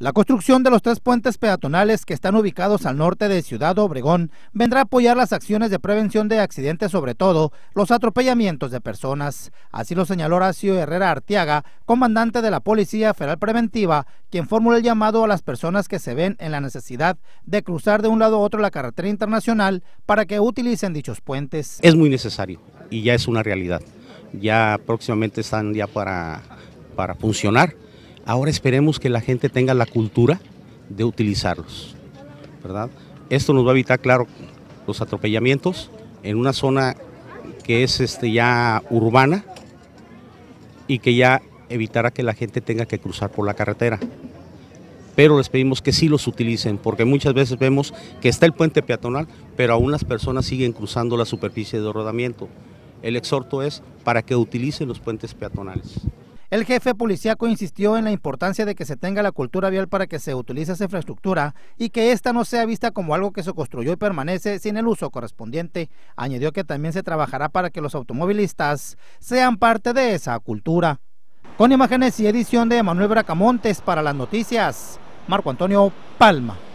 La construcción de los tres puentes peatonales que están ubicados al norte de Ciudad Obregón vendrá a apoyar las acciones de prevención de accidentes, sobre todo los atropellamientos de personas. Así lo señaló Horacio Herrera Artiaga, comandante de la Policía Federal Preventiva, quien formula el llamado a las personas que se ven en la necesidad de cruzar de un lado a otro la carretera internacional para que utilicen dichos puentes. Es muy necesario y ya es una realidad. Ya próximamente están ya para, para funcionar Ahora esperemos que la gente tenga la cultura de utilizarlos, ¿verdad? Esto nos va a evitar, claro, los atropellamientos en una zona que es este, ya urbana y que ya evitará que la gente tenga que cruzar por la carretera. Pero les pedimos que sí los utilicen, porque muchas veces vemos que está el puente peatonal, pero aún las personas siguen cruzando la superficie de rodamiento. El exhorto es para que utilicen los puentes peatonales. El jefe policíaco insistió en la importancia de que se tenga la cultura vial para que se utilice esa infraestructura y que ésta no sea vista como algo que se construyó y permanece sin el uso correspondiente. Añadió que también se trabajará para que los automovilistas sean parte de esa cultura. Con imágenes y edición de Manuel Bracamontes para las noticias, Marco Antonio Palma.